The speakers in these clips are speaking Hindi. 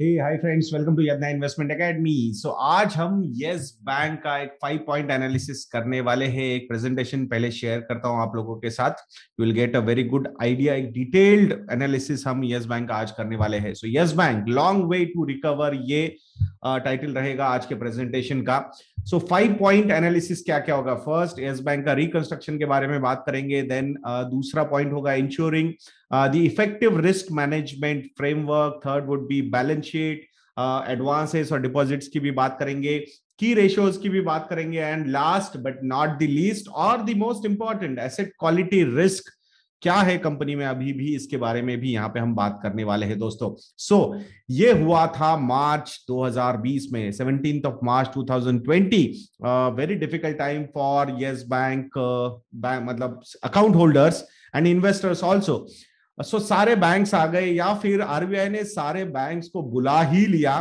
Hi friends welcome to Yadnya Investment Academy so आज हम यस बैंक का एक फाइव पॉइंट एनालिसिस करने वाले हैं एक प्रेजेंटेशन पहले शेयर करता हूं आप लोगों के साथ you will get a very good idea एक डिटेल्ड एनालिसिस हम यस बैंक का आज करने वाले हैं so Yes Bank long way to recover ये टाइटल uh, रहेगा आज के प्रेजेंटेशन का सो फाइव पॉइंट एनालिसिस क्या क्या होगा फर्स्ट यस बैंक का रिकंस्ट्रक्शन के बारे में बात करेंगे देन uh, दूसरा पॉइंट होगा ensuring the effective risk management framework third would be balance balance sheet advances और डिपॉजिट्स की भी बात करेंगे की रेशियोज की भी बात करेंगे and last but not the least और the most important asset quality risk क्या है कंपनी में अभी भी इसके बारे में भी यहां पे हम बात करने वाले हैं दोस्तों सो so, ये हुआ था मार्च 2020 में seventeen of March 2020 twenty very difficult time for Yes Bank मतलब account holders and investors also so सारे बैंक्स आ गए या फिर आरबीआई ने सारे बैंक्स को बुला ही लिया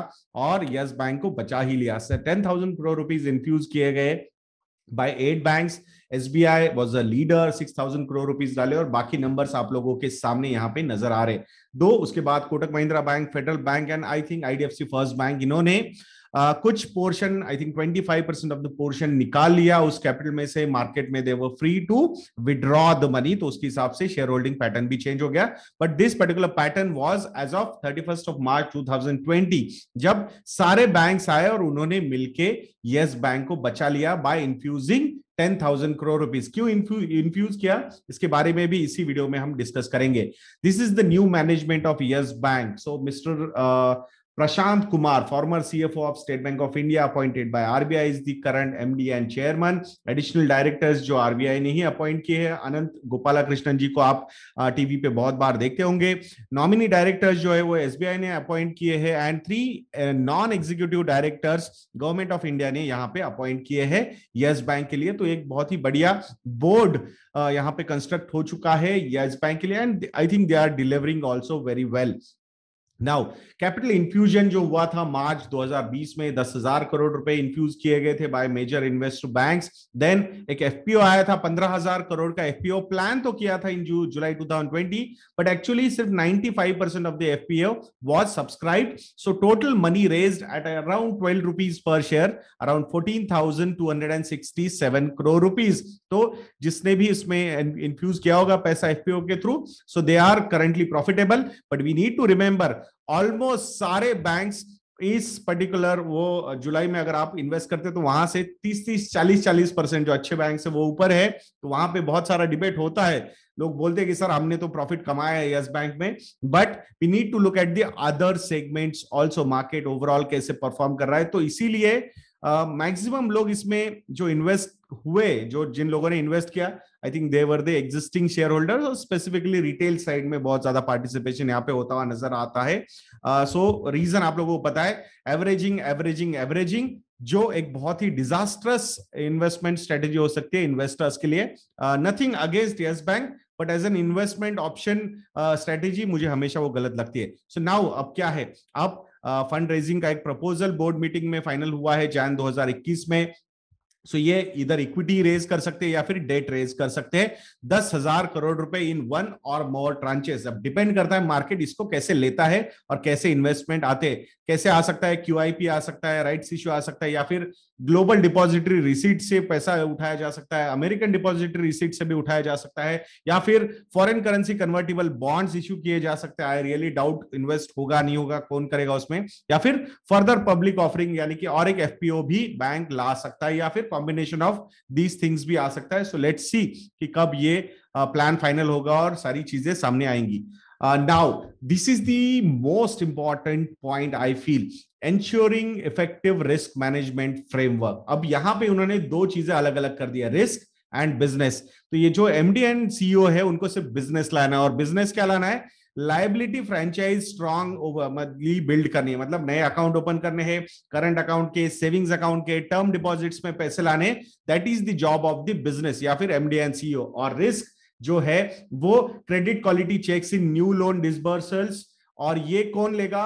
और यस बैंक को बचा ही लिया sir ten thousand crore rupees infuse किए गए by eight banks SBI was a leader six thousand crore rupees डाले और बाकी नंबर्स आप लोगों के सामने यहां पे नजर आ रहे दो उसके बाद Kotak Mahindra Bank Federal Bank and I think IDFC First Bank इन्होंने कुछ portion I think 25 percent of the portion निकाल लिया उस कैपिटल में से मार्केट में they free to withdraw the money तो उसके हिसाब से शेयर होल्डिंग पैटर्न भी चेंज हो गया but this particular pattern was as of first of March twenty जब सारे बैंक आए और उन्होंने मिलकर यस बैंक को बचा लिया by infusing ten thousand crore rupees क्यों इन्फ्यूज किया इसके बारे में भी इसी वीडियो में हम डिस्कस करेंगे this is the new management of Yes Bank so mister Prashant Kumar, former CFO of State Bank of India, appointed by RBI, is the current MD and chairman. Additional directors जो RBI ने ही अपॉइंट किए हैं अनंत गोपाला कृष्णन जी को आप टीवी पे बहुत बार देखते होंगे नॉमिनी डायरेक्टर्स जो है वो एसबीआई ने अपॉइंट किए हैं and three non executive directors government of India ने यहाँ पे अपॉइंट किए हैं यस बैंक के लिए तो एक बहुत ही बढ़िया बोर्ड यहाँ पे कंस्ट्रक्ट हो चुका है यस बैंक के लिए and I think they are delivering also very well now capital infusion जो हुआ था मार्च 2020 में दस हजार करोड़ रुपए इन्फ्यूज किए गए थे by major investor banks then एक एफपीओ आया था पंद्रह हजार करोड़ का एफपीओ प्लान तो किया था इन जू जुलाई 2020 बट एक्चुअली सिर्फ 95 percent of the FPO was subscribe so total money raise at around twelve rupees पर share around fourteen thousand two hundred and crore rupees तो जिसने भी इसमें इन्फ्यूज किया होगा पैसा एफपीओ के through so they are currently profitable but we need to remember almost सारे बैंक इस पर्टिकुलर वो जुलाई में अगर आप इन्वेस्ट करते तो वहां से तीस तीस चालीस चालीस परसेंट जो अच्छे बैंक है वो ऊपर है तो वहां पे बहुत सारा डिबेट होता है लोग बोलते हैं कि सर हमने तो प्रॉफिट कमाया है यस बैंक में but we need to look at the other segments also market overall कैसे परफॉर्म कर रहा है तो इसीलिए मैक्सिमम लोग इसमें जो इन्वेस्ट हुए जो जिन लोगों ने इन्वेस्ट किया I think they were the existing share holder और स्पेसिफिकली रिटेल साइड में बहुत ज्यादा पार्टिसिपेशन यहाँ पे होता हुआ नजर आता है सो uh, रीजन so, आप लोगों को पता है एवरेजिंग एवरेजिंग एवरेजिंग जो एक बहुत ही डिजास्ट्रस इन्वेस्टमेंट स्ट्रेटेजी हो सकती है इन्वेस्टर्स के लिए nothing against Yes bank but as an investment option strategy मुझे हमेशा वो गलत लगती है सो so नाउ अब क्या है अब फंड रेजिंग का एक प्रपोजल बोर्ड मीटिंग में फाइनल हुआ है जैन 2021 में सो ये इधर इक्विटी रेज कर सकते हैं या फिर डेट रेज कर सकते हैं दस हजार करोड़ रुपए इन वन और मोर ट्रांचेस अब डिपेंड करता है मार्केट इसको कैसे लेता है और कैसे इन्वेस्टमेंट आते कैसे आ सकता है क्यू आ सकता है राइट इश्यू आ सकता है या फिर ग्लोबल डिपॉजिटरी रिसीट से पैसा उठाया जा सकता है अमेरिकन डिपॉजिटरी रिसीट से भी उठाया जा सकता है या फिर foreign currency convertible bonds issue किए जा सकते हैं आई रियली डाउट इन्वेस्ट होगा नहीं होगा कौन करेगा उसमें या फिर फर्दर पब्लिक ऑफरिंग यानी कि और एक एफपीओ भी बैंक ला सकता है या फिर कॉम्बिनेशन ऑफ दीज थिंग्स भी आ सकता है सो लेट सी कि कब ये प्लान फाइनल होगा और सारी चीजें सामने आएंगी now this is the most important point I feel ensuring effective risk management framework अब यहां पे उन्होंने दो चीजें अलग अलग कर दिया रिस्क एंड बिजनेस तो ये जो एमडी एंड सीईओ है उनको सिर्फ बिजनेस लाना है और बिजनेस क्या लाना है लाइबिलिटी फ्रेंचाइज स्ट्रॉन्ग बिल्ड करनी है मतलब नए अकाउंट ओपन करने हैं करंट अकाउंट के सेविंग्स अकाउंट के टर्म डिपॉजिट्स में पैसे लाने that is the job of the business या फिर एमडी एंड सीईओ और रिस्क जो है वो credit quality checks in new loan disbursals और ये कौन लेगा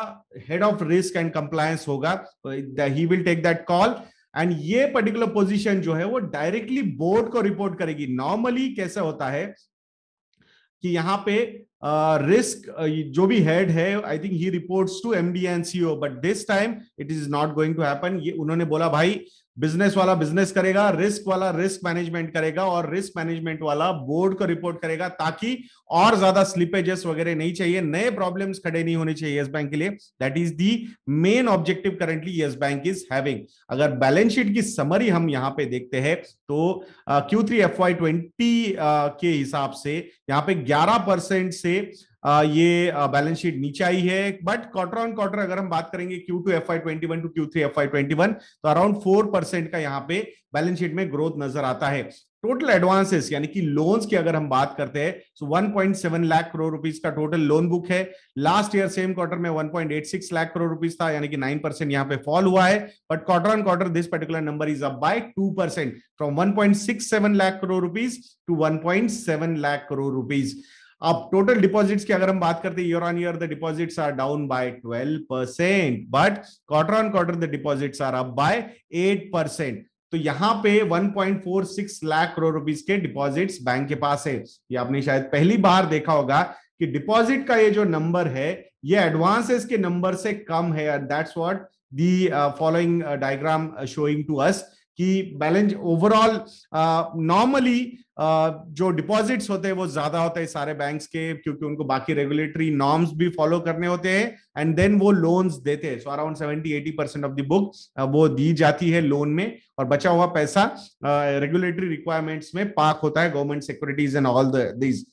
head of risk and compliance होगा he will take that call and ये पर्टिकुलर पोजीशन जो है वो डायरेक्टली बोर्ड को रिपोर्ट करेगी नॉर्मली कैसा होता है कि यहाँ पे रिस्क जो भी हेड है I think he reports to MD and CEO but this time it is not going to happen ये उन्होंने बोला भाई बिजनेस वाला बिजनेस करेगा रिस्क वाला रिस्क मैनेजमेंट करेगा और रिस्क मैनेजमेंट वाला बोर्ड को रिपोर्ट करेगा ताकि और ज्यादा स्लिपेजेस वगैरह नहीं चाहिए नए प्रॉब्लम्स खड़े नहीं होने चाहिए येस बैंक के लिए that is the main objective currently Yes Bank is having अगर बैलेंस शीट की समरी हम यहाँ पे देखते हैं तो Q three F Y twenty के हिसाब से यहाँ पे ग्यारह परसेंट से ये बैलेंस शीट नीचे आई है बट क्वार्टर ऑन क्वार्टर अगर हम बात करेंगे Q two F Y twenty one to Q three F Y twenty one तो अराउंड फोर परसेंट का यहाँ पे बैलेंस शीट में ग्रोथ नजर आता है टोटल एडवांसेस यानी कि लोन्स की अगर हम बात करते हैं one point seven lakh crore rupees का टोटल लोन बुक है लास्ट ईयर सेम क्वार्टर में one point eight six lakh crore rupees था यानी कि नाइन परसेंट यहाँ पे फॉल हुआ है but quarter on quarter this particular number is up by two percent from one point six seven lakh crore rupees to one point seven lakh crore rupees अब टोटल डिपॉजिट्स की अगर हम बात करते हैं year on year the deposits are down by 12 percent but quarter on quarter the deposits are up by 8 percent तो यहाँ पे 1.46 लाख करोड़ रुपीज के डिपॉजिट्स बैंक के पास है ये आपने शायद पहली बार देखा होगा कि डिपॉजिट का ये जो नंबर है ये एडवांसेस के नंबर से कम है that's what the following diagram showing to us कि बैलेंस ओवरऑल नॉर्मली जो डिपॉजिट्स होते हैं वो ज्यादा होते हैं सारे बैंक्स के क्योंकि उनको बाकी रेगुलेटरी नॉर्म्स भी फॉलो करने होते हैं एंड देन वो लोन्स देते हैं so around seventy eighty percent of the book वो दी जाती है लोन में और बचा हुआ पैसा रेगुलेटरी uh, रिक्वायरमेंट्स में पार्क होता है government securities and all these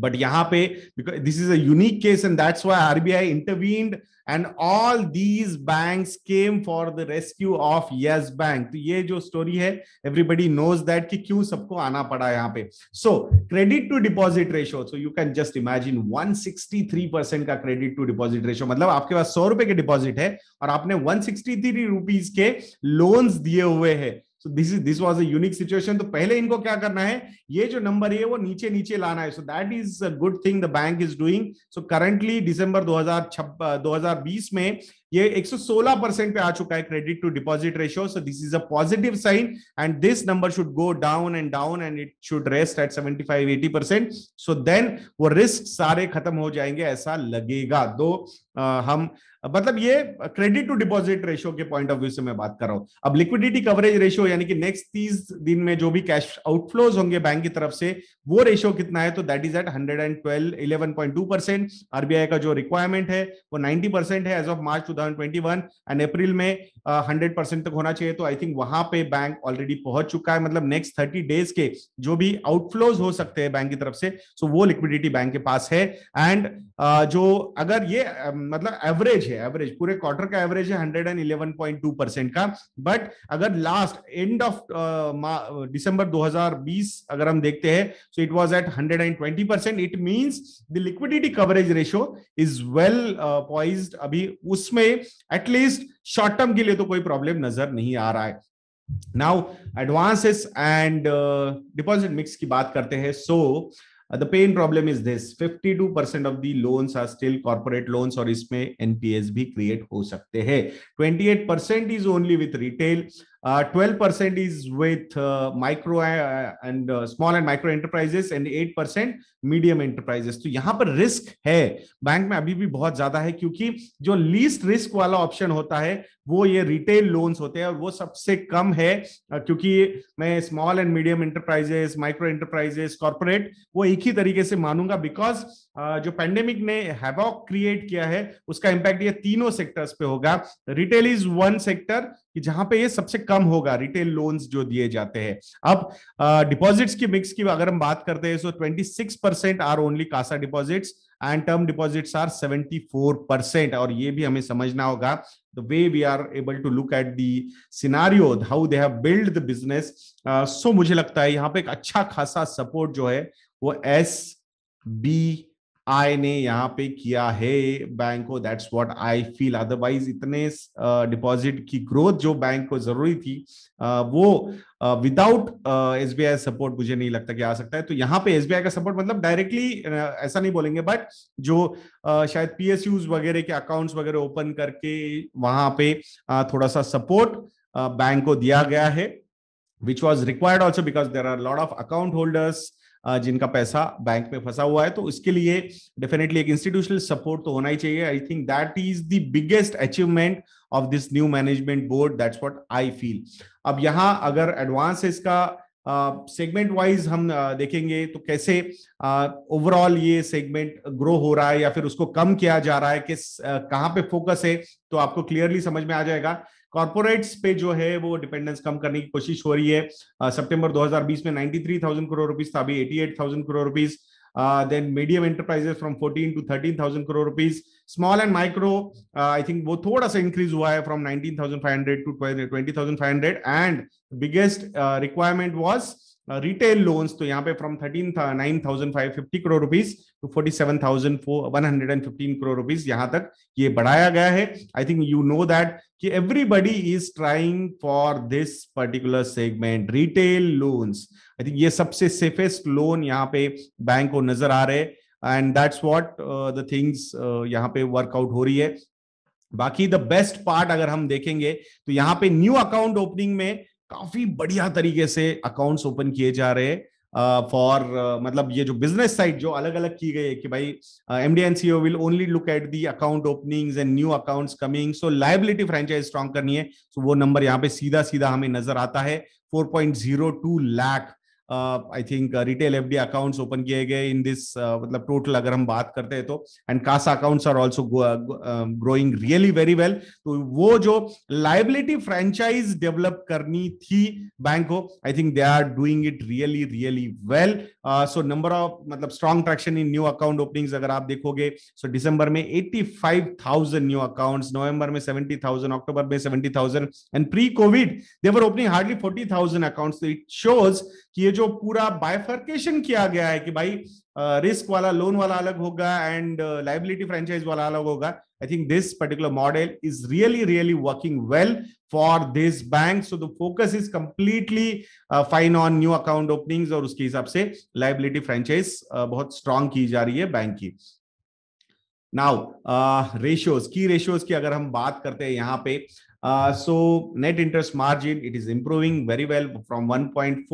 But yahan pe because this is a unique case, and that's why RBI intervened, and all these banks came for the rescue of Yes Bank. to ye jo story hai everybody knows that ki क्यों sabko aana pada yahan pe So credit to deposit ratio, so you can just imagine 163% ka credit to deposit ratio, matlab aapke paas 100 रुपए ke deposit hai aur aapne 163 rupees ke loans diye hue hai so this is this was a unique situation तो पहले इनको क्या करना है ये जो नंबर है वो नीचे नीचे लाना है so that is a good thing the bank is doing so currently December दो दो हजार हजार बीस में ये 116 परसेंट पे आ चुका है credit to deposit ratio so this is a positive sign and this number should go down and down and it should rest at 75 80 percent so then वो रिस्क सारे खत्म हो जाएंगे ऐसा लगेगा दो आ, हम मतलब ये क्रेडिट टू डिपॉजिट रेशियो के पॉइंट ऑफ व्यू से मैं बात कर रहा हूं अब लिक्विडिटी कवरेज रेशियो यानी कि नेक्स्ट तीस दिन में जो भी कैश आउटफ्लोज होंगे बैंक की तरफ से वो रेशियो कितना है तो that is at hundred and twelve eleven point two percent RBI का जो रिक्वायरमेंट है वो नाइनटी परसेंट है as of March two 2021 and April में हंड्रेड परसेंट तक होना चाहिए तो आई थिंक वहां पे बैंक ऑलरेडी पहुंच चुका है मतलब नेक्स्ट थर्टी डेज के जो भी आउटफ्लोज हो सकते हैं बैंक की तरफ से सो so वो लिक्विडिटी बैंक के पास है एंड uh, जो अगर ये uh, मतलब एवरेज है एवरेज पूरे क्वार्टर का एवरेज है hundred and eleven point two percent का बट अगर लास्ट एंड ऑफ दिसंबर दो हजार बीस अगर हम देखते हैं so it was at hundred and twenty percent it means the liquidity coverage ratio is well poised अभी उसमें से एटलीस्ट शॉर्ट टर्म के लिए तो कोई प्रॉब्लम नजर नहीं आ रहा है now advances and deposit mix की बात करते हैं so the pain problem is this 52 percent of the loans are still corporate loans और इसमें एनपीएस भी क्रिएट हो सकते हैं 28 percent is only with retail 12 uh, percent is with uh, micro uh, and uh, small and micro enterprises and 8 percent medium enterprises तो यहाँ पर risk है बैंक में अभी भी बहुत ज्यादा है क्योंकि जो least risk वाला option होता है वो ये रिटेल लोन्स होते हैं और वो सबसे कम है क्योंकि मैं small and medium enterprises micro enterprises corporate वो एक ही तरीके से मानूंगा बिकॉज जो पैंडेमिक ने हैवॉक क्रिएट किया है उसका इम्पैक्ट ये तीनों सेक्टर्स पे होगा रिटेल इज वन सेक्टर कि जहां पे ये सबसे कम होगा रिटेल लोन्स जो दिए जाते हैं अब डिपॉजिट्स की मिक्स की अगर हम बात करते हैं so twenty six percent are only CASA deposits and term deposits are seventy four percent और ये भी हमें समझना होगा the way we are able to look at the scenario how they have build the business so मुझे लगता है यहाँ पे एक अच्छा खासा सपोर्ट जो है वो एस बी आई ने यहाँ पे किया है बैंक को that's what I feel otherwise इतने डिपॉजिट की ग्रोथ जो बैंक को जरूरी थी वो without S B I support मुझे नहीं लगता कि आ सकता है तो यहाँ पे एस बी आई का सपोर्ट मतलब डायरेक्टली ऐसा नहीं बोलेंगे बट जो शायद पी एस यूज वगैरह के अकाउंट्स वगैरह ओपन करके वहां पे थोड़ा सा सपोर्ट बैंक को दिया गया है which was required also because there are a lot of account holders जिनका पैसा बैंक में फंसा हुआ है तो इसके लिए डेफिनेटली एक इंस्टीट्यूशनल सपोर्ट तो होना ही चाहिए I think that is the biggest achievement of this new management board that's what I feel अब यहाँ अगर एडवांस इसका सेगमेंट uh, वाइज हम uh, देखेंगे तो कैसे ओवरऑल uh, ये सेगमेंट ग्रो हो रहा है या फिर उसको कम किया जा रहा है किस uh, कहाँ पे फोकस है तो आपको क्लियरली समझ में आ जाएगा कॉर्पोरेट्स पे जो है वो डिपेंडेंस कम करने की कोशिश हो रही है सितंबर 2020 में 93,000 करोड़ रुपीस था अभी 88,000 crore rupees then medium enterprises from 14 to 13,000 crore rupees small and micro I think वो थोड़ा सा इंक्रीज हुआ है from 19,500 to 20,500 and biggest requirement was retail loans तो यहाँ पे from thirteen nine thousand five fifty crore rupees to forty seven thousand four one hundred and fifteen crore rupees यहां तक ये बढ़ाया गया है I think you know that कि everybody is trying for this particular segment retail loans I think ये सबसे सेफेस्ट लोन यहाँ पे बैंक को नजर आ रहे and that's what the things यहाँ पे वर्कआउट हो रही है बाकी द बेस्ट पार्ट अगर हम देखेंगे तो यहाँ पे न्यू अकाउंट ओपनिंग में काफी बढ़िया तरीके से अकाउंट्स ओपन किए जा रहे हैं फॉर uh, uh, मतलब ये जो बिजनेस साइड जो अलग अलग की गई है कि भाई M D and CEO will only look at the account opening and new account coming so liability franchise strong करनी है सो so, वो नंबर यहाँ पे सीधा सीधा हमें नजर आता है four point zero two lakh I think retail F D accounts open किए गए इन दिस uh, मतलब टोटल अगर हम बात करते हैं तो and CASA accounts are also growing really very well तो वो जो लाइबिलिटी फ्रेंचाइज डेवलप करनी थी बैंक को I think they are doing it really really well so number of मतलब strong traction in new account openings अगर आप देखोगे सो so डिसंबर में eighty five thousand new accounts November में सेवेंटी थाउजेंड अक्टूबर में seventy thousand and pre covid their opening hardly forty thousand accounts तो इट शोज कि ये जो पूरा बायफर्केशन किया गया है कि भाई रिस्क वाला लोन वाला अलग होगा एंड लाइबिलिटी फ्रेंचाइज वाला अलग होगा I think this particular model is really really working well for this bank so the focus is completely fine on new account openings और उसके हिसाब से लाइबिलिटी फ्रेंचाइज बहुत स्ट्रांग की जा रही है बैंक की नाउ रेशियोज की रेशियोज की अगर हम बात करते हैं यहाँ पे So net interest margin, it is improving very well from 1.4%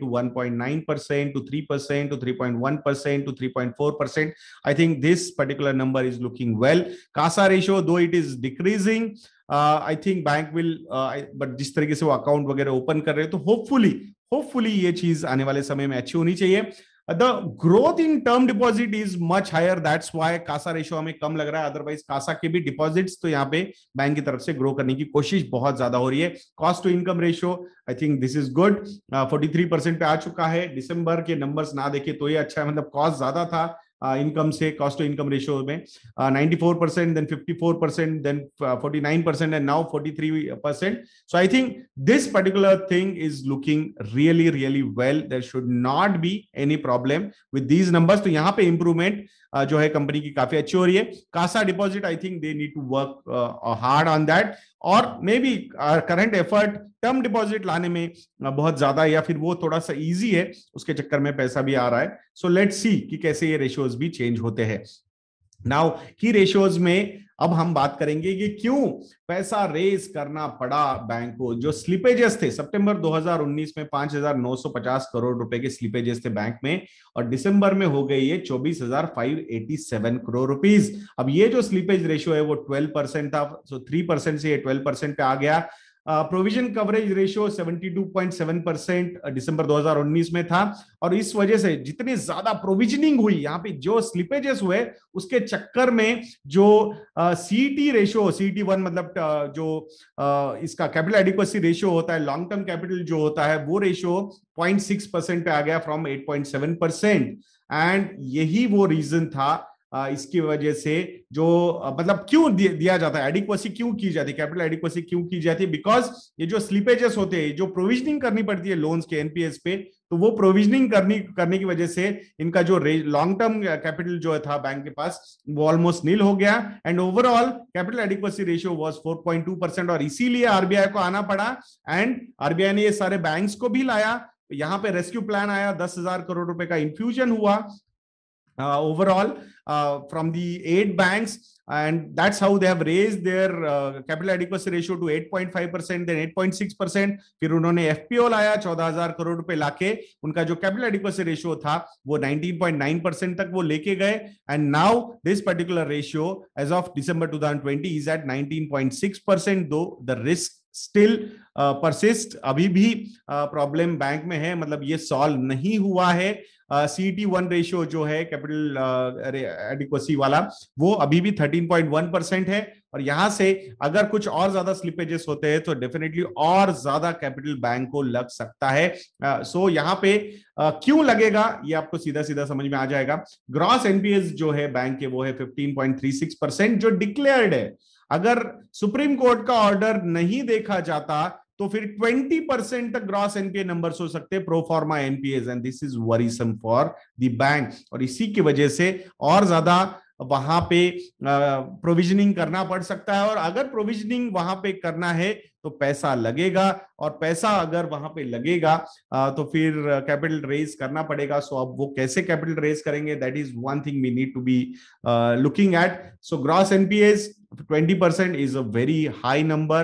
to 1.9% to 3% to 3.1% to 3.4%. I think this particular number is looking well. CASA ratio, though it is decreasing, I think bank will but but jis tarike se wo account wagera open kar rahe to hopefully hopefully ये चीज आने वाले समय में अच्छी होनी चाहिए the growth in term deposit is much higher that's why CASA ratio हमें कम लग रहा है अदरवाइज कासा के भी डिपॉजिट्स तो यहाँ पे बैंक की तरफ से ग्रो करने की कोशिश बहुत ज्यादा हो रही है cost to income ratio I think this is good forty three percent पे आ चुका है डिसंबर के नंबर ना देखे तो ये अच्छा है मतलब कॉस्ट ज्यादा था इनकम से कॉस्ट टू इनकम रेशियो में ninety four percent then fifty four percent then forty nine percent and now forty three percent so I think this particular thing is looking really really well there should not be any problem with these numbers तो यहाँ पे इंप्रूवमेंट जो है कंपनी की काफी अच्छी हो रही है CASA deposit I think they need to work hard on that और maybe current effort term deposit लाने में बहुत ज्यादा या फिर वो थोड़ा सा ईजी है उसके चक्कर में पैसा भी आ रहा है सो लेट सी कि कैसे ये रेशियोज भी चेंज होते हैं नाउ की रेशियोज में अब हम बात करेंगे कि क्यों पैसा रेज करना पड़ा बैंक को जो स्लिपेजेस थे सितंबर 2019 में 5,950 करोड़ रुपए के स्लिपेजेस थे बैंक में और दिसंबर में हो गई है 24,587 करोड़ रुपीस अब ये जो स्लिपेज रेशियो है वो 12 परसेंट था सो 3 परसेंट से 12 परसेंट पे आ गया प्रोविजन कवरेज रेशियो 72.7 परसेंट दिसंबर 2019 में था और इस वजह से जितनी ज्यादा प्रोविजनिंग हुई यहाँ पे जो स्लिपेजेस हुए उसके चक्कर में जो C T ratio C T one मतलब uh, जो uh, इसका कैपिटल एडिक्वेसी रेशियो होता है लॉन्ग टर्म कैपिटल जो होता है वो रेशियो 0.6 परसेंट पे आ गया फ्रॉम 8.7 परसेंट एंड यही वो रीजन था इसकी वजह से जो मतलब क्यों दिया जाता है एडिक्वेसी क्यों की जाती है कैपिटल एडिक्वेसी क्यों की जाती है बिकॉज ये जो स्लीपेजेस होते हैं जो प्रोविजनिंग करनी पड़ती है लोन्स के एनपीएस पे तो वो प्रोविजनिंग करनी करने की वजह से इनका जो लॉन्ग टर्म कैपिटल जो था बैंक के पास वो ऑलमोस्ट नील हो गया and overall capital adequacy ratio was 4.2 percent और इसीलिए आरबीआई को आना पड़ा एंड आरबीआई ने ये सारे बैंक्स को भी लाया यहाँ पे रेस्क्यू प्लान आया दस हजार करोड़ रुपए का इन्फ्यूजन हुआ uh, overall uh, from the eight banks and that's how they have raised their uh, capital adequacy ratio to 8.5% then 8.6% फिर उन्होंने एफपीओ लाया 14000 करोड़ रुपए लाके उनका जो कैपिटल एडिक्वेसी रेशियो था वो 19.9% तक वो लेके गए and now this particular ratio as of December 2020 is at 19.6% though the risk still persist अभी भी प्रॉब्लम uh, बैंक में है मतलब ये सॉल्व नहीं हुआ है सी टी वन रेशियो जो है कैपिटल एडिक्वेसी वाला वो अभी भी 13.1 परसेंट है और यहां से अगर कुछ और ज्यादा स्लिपेजेस होते हैं तो डेफिनेटली और ज्यादा कैपिटल बैंक को लग सकता है uh, सो यहां पे uh, क्यों लगेगा ये आपको सीधा सीधा समझ में आ जाएगा ग्रॉस एनपीएस जो है बैंक के वो है फिफ्टीन परसेंट जो डिक्लेयर्ड है अगर सुप्रीम कोर्ट का ऑर्डर नहीं देखा जाता तो फिर 20 परसेंट तक ग्रॉस एनपीए नंबर हो सकते हैं proforma NPAs and this is worrisome for the bank और इसी की वजह से और ज्यादा वहां पे प्रोविजनिंग करना पड़ सकता है और अगर प्रोविजनिंग वहां पे करना है तो पैसा लगेगा और पैसा अगर वहां पे लगेगा तो फिर कैपिटल रेज करना पड़ेगा सो अब वो कैसे कैपिटल रेज करेंगे that is one thing we need to be looking at so gross NPAs 20% is a very high number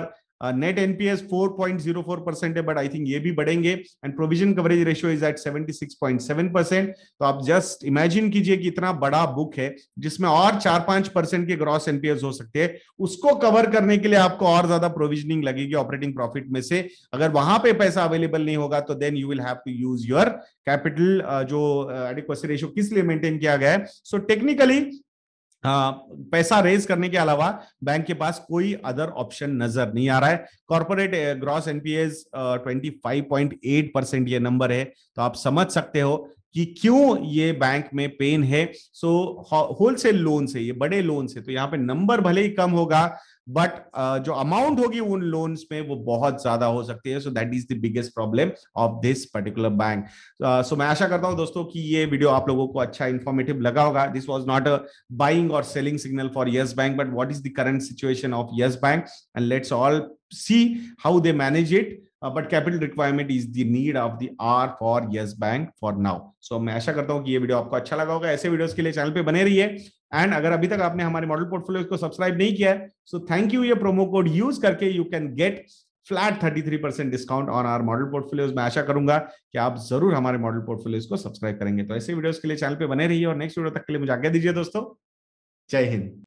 net NPAs 4.04 percent है बट आई थिंक ये भी बढ़ेंगे and provision coverage ratio is at 76.7 percent तो आप जस्ट इमेजिन कीजिए कि इतना बड़ा बुक है जिसमें और चार पांच परसेंट के ग्रॉस एनपीएस हो सकते हैं उसको कवर करने के लिए आपको और ज्यादा प्रोविजनिंग लगेगी ऑपरेटिंग प्रॉफिट में से अगर वहां पे पैसा अवेलेबल नहीं होगा तो then you will have to use your capital जो एडिक्वेसी uh, रेशियो किस लिए मेंटेन किया गया है सो टेक्निकली पैसा रेज करने के अलावा बैंक के पास कोई अदर ऑप्शन नजर नहीं आ रहा है corporate gross NPAs twenty five point eight percent ये नंबर है तो आप समझ सकते हो कि क्यों ये बैंक में पेन है सो होलसेल लोन से ये बड़े लोन से तो यहाँ पे नंबर भले ही कम होगा बट जो अमाउंट होगी उन लोन्स में वो बहुत ज्यादा हो सकती है so that is the biggest problem of this particular bank so मैं आशा करता हूं दोस्तों कि ये वीडियो आप लोगों को अच्छा इन्फॉर्मेटिव लगा होगा this was not a buying और selling signal for Yes bank but what is the current situation of Yes bank and let's all see how they manage it but capital requirement is the need of the R for Yes bank for now so मैं आशा करता हूँ कि ये वीडियो आपको अच्छा लगा होगा ऐसे वीडियोस के लिए चैनल पे बने रहिए एंड अगर अभी तक आपने हमारे मॉडल पोर्टफोलियो को सब्सक्राइब नहीं किया है सो थैंक यू ये प्रोमो कोड यूज करके you can get flat 33 percent discount on our model portfolios मैं आशा करूंगा कि आप जरूर हमारे मॉडल पोर्टफोलियोज को सब्सक्राइब करेंगे तो ऐसे वीडियोस के लिए चैनल पे बने रहिए और नेक्स्ट वीडियो तक के लिए मुझे आगे दीजिए दोस्तों जय हिंद